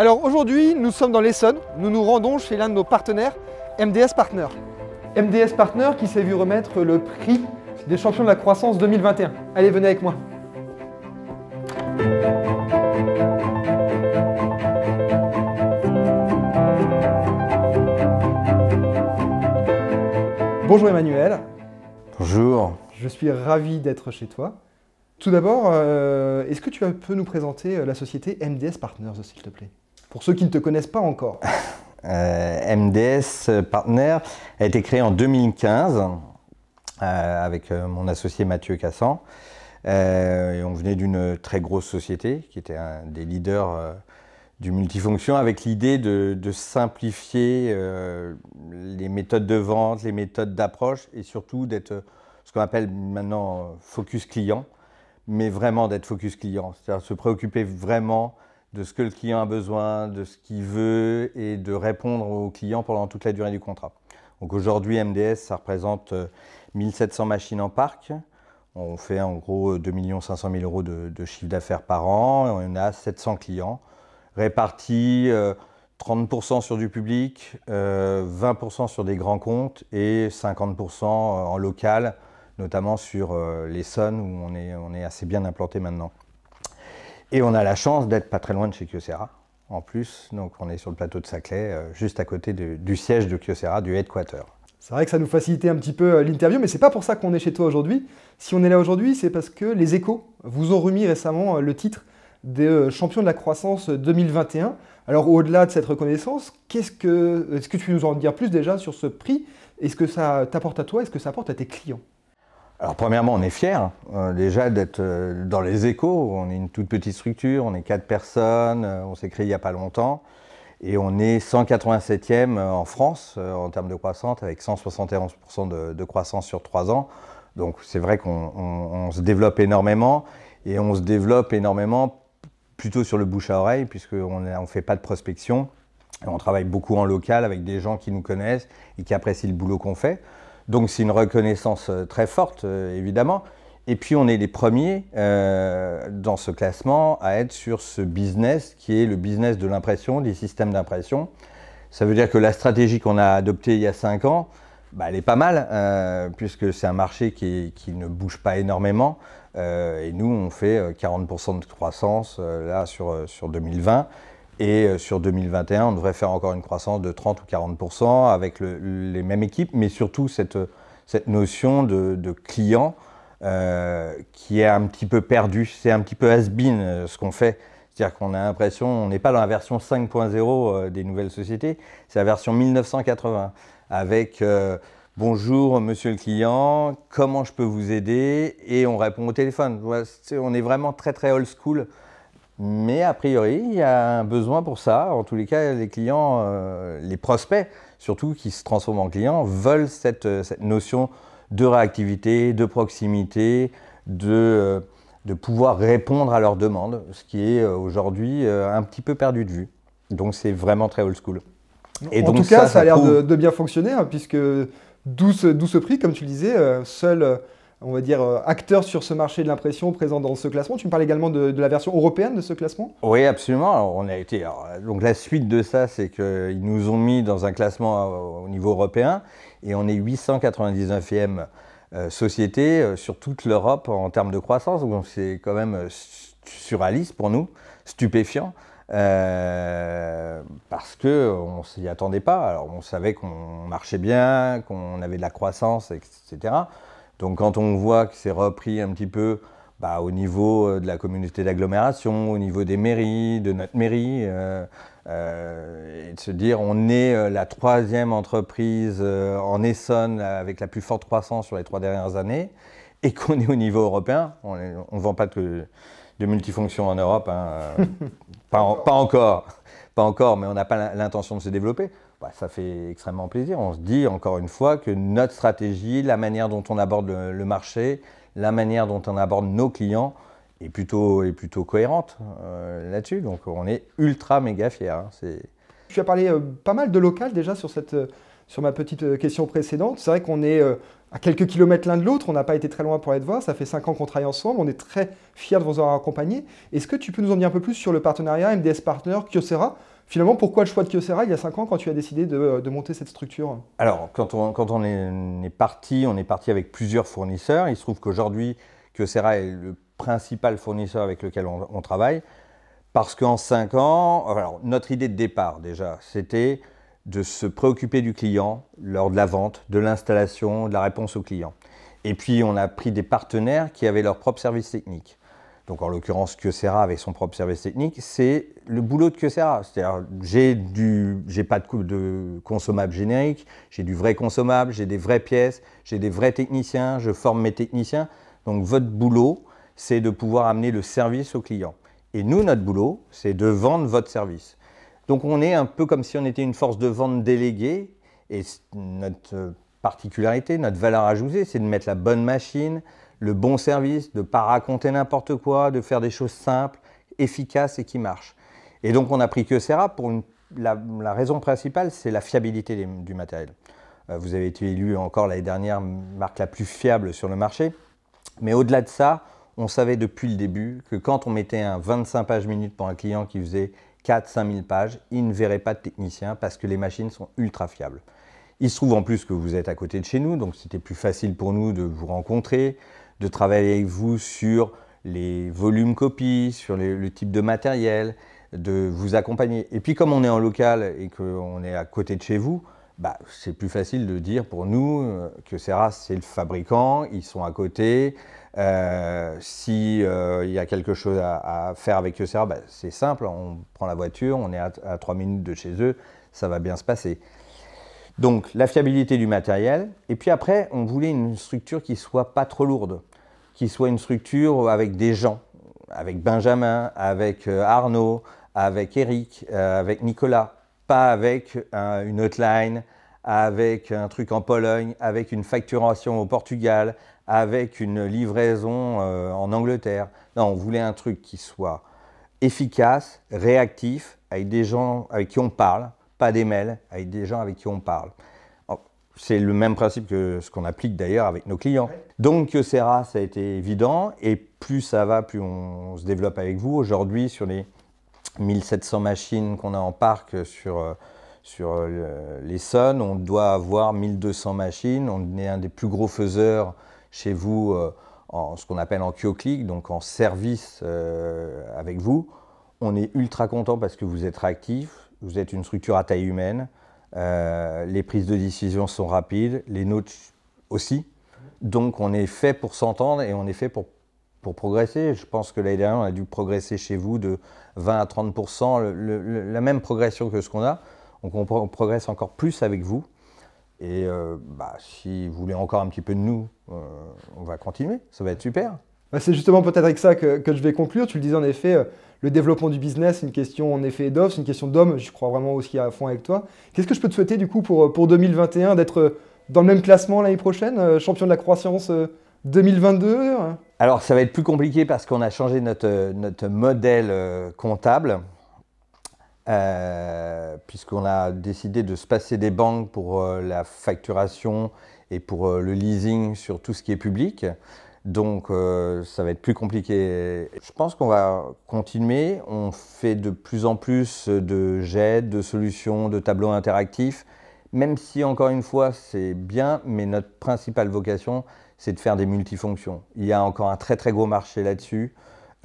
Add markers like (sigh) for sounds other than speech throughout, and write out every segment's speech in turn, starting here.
Alors aujourd'hui, nous sommes dans l'Essonne. Nous nous rendons chez l'un de nos partenaires, MDS Partners. MDS Partners qui s'est vu remettre le prix des champions de la croissance 2021. Allez, venez avec moi. Bonjour Emmanuel. Bonjour. Je suis ravi d'être chez toi. Tout d'abord, euh, est-ce que tu peux nous présenter euh, la société MDS Partners, s'il te plaît pour ceux qui ne te connaissent pas encore. MDS (laughs) euh, euh, Partner a été créé en 2015 euh, avec mon associé Mathieu Cassan. on venait d'une très grosse société qui était un des leaders du multifonction avec l'idée de, de, simplifier les méthodes de vente, les méthodes d'approche et surtout d'être ce qu'on appelle maintenant focus client, mais vraiment d'être focus client, c'est-à-dire se préoccuper vraiment de ce que le client a besoin, de ce qu'il veut et de répondre aux clients pendant toute la durée du contrat. Donc aujourd'hui, MDS, ça représente 1700 euh, machines en parc. On fait en gros 2 500 000 euros de, chiffre d'affaires par an on a 700 clients répartis 30% euh, sur du public, 20% euh, sur des grands comptes et 50% en local, notamment sur l'Essonne les où on est assez bien implanté maintenant. Et on a la chance d'être pas très loin de chez Kyocera, en plus. Donc on est sur le plateau de Saclay, euh, juste à côté du siège de Kyocera, du headquarter. C'est vrai que ça nous facilitait un petit peu euh, l'interview, mais c'est pas pour ça qu'on est chez toi aujourd'hui. Si on est là aujourd'hui, c'est parce que les échos vous ont remis récemment euh, le titre de champion de la croissance 2021. Alors au-delà de cette reconnaissance, qu'est-ce que, est-ce que tu peux nous en dire plus déjà sur ce prix Est-ce que ça t'apporte à toi Est-ce que ça apporte à tes clients alors premièrement, on est fier hein. euh, déjà d'être euh, dans les échos. On est une toute petite structure, on est quatre personnes, euh, on s'est créé il n'y a pas longtemps. Et on est 187e en France en termes de croissance, avec 171% de, croissance sur trois ans. Donc c'est vrai qu'on se développe énormément, et on se développe énormément plutôt sur le bouche à oreille, puisqu'on ne fait pas de prospection. On travaille beaucoup en local avec des gens qui nous connaissent et qui apprécient le boulot qu'on fait. Donc c'est une reconnaissance euh, très forte, euh, évidemment. Et puis on est les premiers euh, dans ce classement à être sur ce business qui est le business de l'impression, des systèmes d'impression. Ça veut dire que la stratégie qu'on a adoptée il y a 5 ans, bah, elle est pas mal, puisque c'est un marché qui, ne bouge pas énormément. et nous, on fait 40% de croissance là sur, sur 2020. Et euh, sur 2021, on devrait faire encore une croissance de 30 ou 40 avec les mêmes équipes, mais surtout cette, euh, notion de, client euh, qui est un petit peu perdue. C'est un petit peu has-been ce qu'on fait. C'est-à-dire qu'on a l'impression, on n'est pas dans la version 5.0 des nouvelles sociétés, c'est la version 1980 avec. Bonjour monsieur le client, comment je peux vous aider Et on répond au téléphone. On est vraiment très très old school mais a priori, il y a un besoin pour ça. En tous les cas, les clients, euh, les prospects, surtout qui se transforment en clients, veulent cette, euh, notion de réactivité, de proximité, euh, de, pouvoir répondre à leurs demandes, ce qui est aujourd'hui un petit peu perdu de vue. Donc c'est vraiment très old school. Et en tout cas, ça, a l'air de, bien fonctionner, hein, puisque d'où ce, prix, comme tu disais, seul on va dire, euh, acteur sur ce marché de l'impression présent dans ce classement. Tu me parles également de, la version européenne de ce classement Oui, absolument. on a été, donc la suite de ça, c'est qu'ils nous ont mis dans un classement euh, au niveau européen et on est 899e euh, société sur toute l'Europe en termes de croissance. Donc c'est quand même sur Alice pour nous, stupéfiant. parce que on s'y attendait pas. Alors on savait qu'on marchait bien, qu'on avait de la croissance, etc. Donc quand on voit que c'est repris un petit peu bah, au niveau euh, de la communauté d'agglomération, au niveau des mairies, de notre mairie, euh, euh, et de se dire on est la troisième entreprise en Essonne avec la plus forte croissance sur les trois dernières années, et qu'on est au niveau européen, on ne vend pas de, multifonction multifonctions en Europe, hein, (laughs) pas encore, pas encore, mais on n'a pas l'intention de se développer. Bah, ça fait extrêmement plaisir. On se dit encore une fois que notre stratégie, la manière dont on aborde le, marché, la manière dont on aborde nos clients est plutôt, est plutôt cohérente euh, là-dessus. Donc on est ultra méga fiers. Hein. Tu as parlé euh, pas mal de local déjà sur, cette, euh, sur ma petite question précédente. C'est vrai qu'on est à quelques kilomètres l'un de l'autre, on n'a pas été très loin pour aller te voir, ça fait 5 ans qu'on travaille ensemble, on est très fiers de vous avoir accompagné. Est-ce que tu peux nous en dire un peu plus sur le partenariat MDS Partner Kyocera Finalement, pourquoi le choix de Kyocera il y a 5 ans quand tu as décidé de, euh, monter cette structure Alors, quand on, est, parti, on est parti avec plusieurs fournisseurs. Il se trouve qu'aujourd'hui, Kyocera est le principal fournisseur avec lequel on, travaille. Parce qu'en 5 ans, notre idée de départ déjà, c'était de se préoccuper du client lors de la vente, de l'installation, de la réponse au client. Et puis, on a pris des partenaires qui avaient leur propre service technique donc en l'occurrence Kyocera avec son propre service technique, c'est le boulot de Kyocera. C'est-à-dire, j'ai du, j'ai pas de, de consommable générique, j'ai du vrai consommable, j'ai des vraies pièces, j'ai des vrais techniciens, je forme mes techniciens. Donc votre boulot, c'est de pouvoir amener le service au client. Et nous, notre boulot, c'est de vendre votre service. Donc on est un peu comme si on était une force de vente déléguée. Et notre particularité, notre valeur ajoutée, c'est de mettre la bonne machine, le bon service, de ne pas raconter n'importe quoi, de faire des choses simples, efficaces et qui marchent. Et donc on a pris que Serap pour la, raison principale, c'est la fiabilité du matériel. Euh, vous avez été élu encore l'année dernière marque la plus fiable sur le marché. Mais au-delà de ça, on savait depuis le début que quand on mettait un 25 pages minutes pour un client qui faisait 4-5 pages, il ne verrait pas de technicien parce que les machines sont ultra fiables. Il se trouve en plus que vous êtes à côté de chez nous, donc c'était plus facile pour nous de vous rencontrer, de travailler avec vous sur les volumes copies, sur le type de matériel, de vous accompagner. Et puis comme on est en local et qu'on est à côté de chez vous, bah, c'est plus facile de dire pour nous euh, que Serra, c'est le fabricant, ils sont à côté. Euh, S'il euh, y a quelque chose à, faire avec Serra, bah, c'est simple, on prend la voiture, on est à, à 3 minutes de chez eux, ça va bien se passer. Donc la fiabilité du matériel. Et puis après, on voulait une structure qui soit pas trop lourde, qui soit une structure avec des gens, avec Benjamin, avec euh, Arnaud, avec Eric, euh, avec Nicolas, pas avec euh, une hotline, avec un truc en Pologne, avec une facturation au Portugal, avec une livraison en Angleterre. Non, on voulait un truc qui soit efficace, réactif, avec des gens avec qui on parle, pas des mails avec des gens avec qui on parle. Oh, c'est le même principe que ce qu'on applique d'ailleurs avec nos clients. Donc Kyocera euh, ça a été évident, et plus ça va, plus on se développe avec vous. Aujourd'hui, sur les 1700 machines qu'on a en parc euh, sur, euh, sur l'Essonne, on doit avoir 1200 machines. On est un des plus gros faiseurs chez vous en ce qu'on appelle en Kyoclick, donc en service avec vous. On est ultra content parce que vous êtes actif vous êtes une structure à taille humaine, euh, les prises de décision sont rapides, les nôtres aussi. Donc on est fait pour s'entendre et on est fait pour, pour progresser. Je pense que l'année dernière, on a dû progresser chez vous de 20 à 30 la même progression que ce qu'on a. Donc on, progresse encore plus avec vous. Et euh, bah, si vous voulez encore un petit peu de nous, euh, on va continuer, ça va être super. Bah, c'est justement peut-être avec ça que, je vais conclure. Tu le disais en effet, euh, le développement du business, c'est une question en effet d'offres, c'est une question d'hommes. Je crois vraiment aussi à fond avec toi. Qu'est-ce que je peux te souhaiter du coup pour, 2021 d'être euh, dans le même classement l'année prochaine, euh, champion de la croissance 2022 hein Alors ça va être plus compliqué parce qu'on a changé notre, modèle comptable. puisqu'on a décidé de se passer des banques pour la facturation et pour le leasing sur tout ce qui est public. Donc euh, ça va être plus compliqué. Je pense qu'on va continuer. On fait de plus en plus de jets, de solutions, de tableaux interactifs, même si encore une fois c'est bien, mais notre principale vocation c'est de faire des multifonctions. Il y a encore un très très gros marché là-dessus.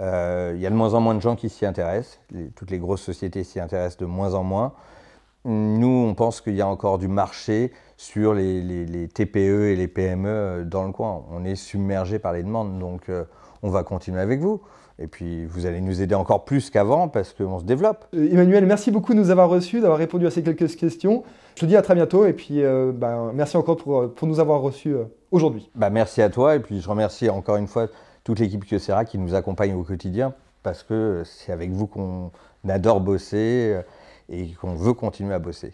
Euh, il y a de moins en moins de gens qui s'y intéressent. toutes les grosses sociétés s'y intéressent de moins en moins. Nous, on pense qu'il y a encore du marché sur les, TPE et les PME euh, dans le coin. On est submergé par les demandes, donc euh, on va continuer avec vous. Et puis, vous allez nous aider encore plus qu'avant parce qu'on se développe. Euh, Emmanuel, merci beaucoup de nous avoir reçus, d'avoir répondu à ces quelques questions. Je te dis à très bientôt et puis ben, merci encore pour, nous avoir reçus aujourd'hui. Bah, merci à toi et puis je remercie encore une fois toute l'équipe Kyocera qui nous accompagne au quotidien parce que c'est avec vous qu'on adore bosser et qu'on veut continuer à bosser.